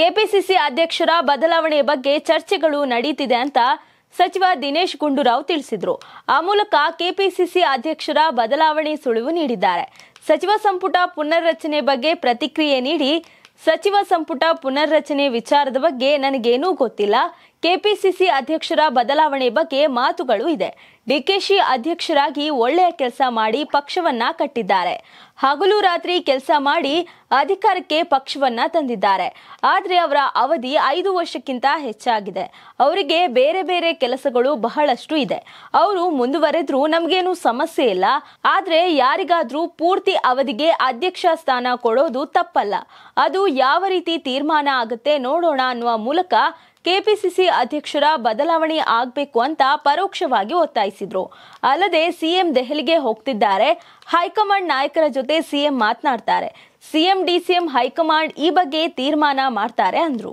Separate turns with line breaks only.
KPCC ಅಧ್ಯಕ್ಷರ ಬದಲಾವಣೆ ಬಗ್ಗೆ ಚರ್ಚೆಗಳು ನಡೀತಿದೆ ಅಂತ ಸಚಿವ ದಿನೇಶ್ ಗುಂಡೂರಾವ್ ತಿಳಿಸಿದರು ಆ ಮೂಲಕ ಕೆಪಿಸಿಸಿ ಅಧ್ಯಕ್ಷರ ಬದಲಾವಣೆ ಸುಳಿವು ನೀಡಿದ್ದಾರೆ ಸಚಿವ ಸಂಪುಟ ಪುನರ್ರಚನೆ ಬಗ್ಗೆ ಪ್ರತಿಕ್ರಿಯೆ ನೀಡಿ ಸಚಿವ ಸಂಪುಟ ಪುನರ್ರಚನೆ ವಿಚಾರದ ಬಗ್ಗೆ ನನಗೇನೂ ಗೊತ್ತಿಲ್ಲ ಕೆಪಿಸಿಸಿ ಅಧ್ಯಕ್ಷರ ಬದಲಾವಣೆ ಬಗ್ಗೆ ಮಾತುಗಳು ಇದೆ ಡಿಕೆಶಿ ಅಧ್ಯಕ್ಷರಾಗಿ ಒಳ್ಳೆಯ ಕೆಲಸ ಮಾಡಿ ಪಕ್ಷವನ್ನ ಕಟ್ಟಿದ್ದಾರೆ ಹಗಲು ರಾತ್ರಿ ಕೆಲಸ ಮಾಡಿ ಅಧಿಕಾರಕ್ಕೆ ಪಕ್ಷವನ್ನ ತಂದಿದ್ದಾರೆ ಆದರೆ ಅವರ ಅವಧಿ ಐದು ವರ್ಷಕ್ಕಿಂತ ಹೆಚ್ಚಾಗಿದೆ ಅವರಿಗೆ ಬೇರೆ ಬೇರೆ ಕೆಲಸಗಳು ಬಹಳಷ್ಟು ಇದೆ ಅವರು ಮುಂದುವರೆದ್ರೂ ನಮಗೇನು ಸಮಸ್ಯೆ ಇಲ್ಲ ಆದರೆ ಯಾರಿಗಾದ್ರೂ ಪೂರ್ತಿ ಅವಧಿಗೆ ಅಧ್ಯಕ್ಷ ಸ್ಥಾನ ಕೊಡೋದು ತಪ್ಪಲ್ಲ ಅದು ಯಾವ ರೀತಿ ತೀರ್ಮಾನ ಆಗುತ್ತೆ ನೋಡೋಣ ಅನ್ನುವ ಮೂಲಕ ಕೆಪಿಸಿಸಿ ಅಧ್ಯಕ್ಷರ ಬದಲಾವಣೆ ಆಗಬೇಕು ಅಂತ ಪರೋಕ್ಷವಾಗಿ ಒತ್ತಾಯಿಸಿದ್ರು ಅಲ್ಲದೆ ಸಿಎಂ ದೆಹಲಿಗೆ ಹೋಗ್ತಿದ್ದಾರೆ ಹೈಕಮಾಂಡ್ ನಾಯಕರ ಜೊತೆ ಸಿಎಂ ಮಾತನಾಡ್ತಾರೆ ಸಿಎಂ ಡಿಸಿಎಂ ಹೈಕಮಾಂಡ್ ಈ ಬಗ್ಗೆ ತೀರ್ಮಾನ ಮಾಡ್ತಾರೆ ಅಂದ್ರು